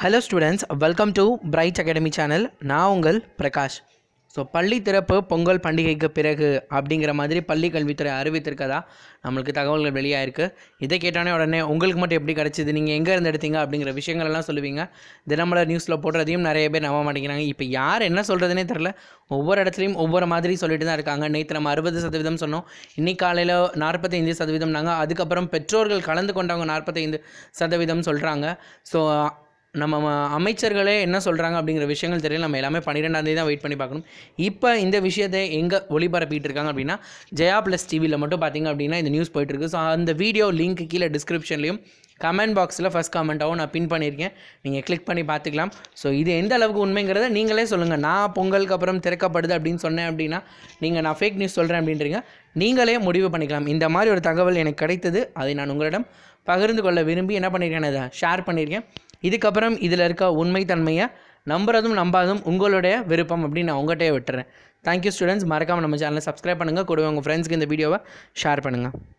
hello students welcome to Bright Academy channel நான் உங்கள் Prakash so பள்ளி திறப்பு பொங்கல் பண்டிகைக்கு பிறகு அப்படிங்கிற மாதிரி பள்ளி கல்வித்துறை அறிவித்திருக்கதா நம்மளுக்கு தகவல்கள் வெளியாகிருக்கு இதை கேட்டானே உடனே உங்களுக்கு மட்டும் எப்படி கிடச்சிது நீங்கள் எங்கே இருந்து எடுத்தீங்க அப்படிங்கிற விஷயங்கள்லாம் சொல்லுவீங்க தினமலர் நியூஸில் போடுறதையும் நிறைய பேர் நம்ப மாட்டேங்கிறாங்க இப்போ யார் என்ன சொல்கிறதுனே தெரில ஒவ்வொரு இடத்துலையும் ஒவ்வொரு மாதிரி சொல்லிட்டு தான் இருக்காங்க நேற்று நம்ம அறுபது சதவீதம் சொன்னோம் இன்னைக்கு காலையில் நாற்பத்தைந்து சதவீதம்னாங்க அதுக்கப்புறம் பெற்றோர்கள் கலந்து கொண்டவங்க நாற்பத்தைந்து சதவீதம் சொல்கிறாங்க ஸோ நம்ம அமைச்சர்களே என்ன சொல்கிறாங்க அப்படிங்கிற விஷயங்கள் தெரியல நம்ம எல்லாமே பன்னிரெண்டாந்தேதி தான் வெயிட் பண்ணி பார்க்கணும் இப்போ இந்த விஷயத்தை எங்கே ஒளிபரப்பிட்டு இருக்காங்க அப்படின்னா ஜெயா ப்ளஸ் டிவியில் மட்டும் பார்த்திங்க அப்படின்னா இந்த நியூஸ் போயிட்டுருக்கு ஸோ அந்த வீடியோ லிங்க் கீழே டிஸ்கிரிப்ஷன்லையும் கமெண்ட் பாக்ஸில் ஃபஸ்ட் கமெண்ட்டாகவும் நான் பின் பண்ணியிருக்கேன் நீங்கள் கிளிக் பண்ணி பார்த்துக்கலாம் ஸோ இது எந்த அளவுக்கு உண்மைங்கிறத நீங்களே சொல்லுங்கள் நான் பொங்கலுக்கு அப்புறம் திறக்கப்படுது அப்படின்னு சொன்னேன் அப்படின்னா நீங்கள் நான் ஃபேக் நியூஸ் சொல்கிறேன் அப்படின்றீங்க நீங்களே முடிவு பண்ணிக்கலாம் இந்த மாதிரி ஒரு தகவல் எனக்கு கிடைத்தது அதை நான் உங்களிடம் பகிர்ந்து கொள்ள விரும்பி என்ன பண்ணியிருக்கேன் அதை ஷேர் பண்ணியிருக்கேன் இதுக்கப்புறம் இதில் இருக்க உண்மைத்தன்மையை நம்புறதும் நம்பாததும் உங்களுடைய விருப்பம் அப்படின்னு நான் உங்கள்கிட்டயே விட்டுறேன் தேங்க்யூ ஸ்டூடெண்ட்ஸ் மறக்காமல் நம்ம சேனலை சப்ஸ்கிரைப் பண்ணுங்கள் கூட உங்கள் ஃப்ரெண்ட்ஸ்க்கு இந்த வீடியோவை ஷேர் பண்ணுங்கள்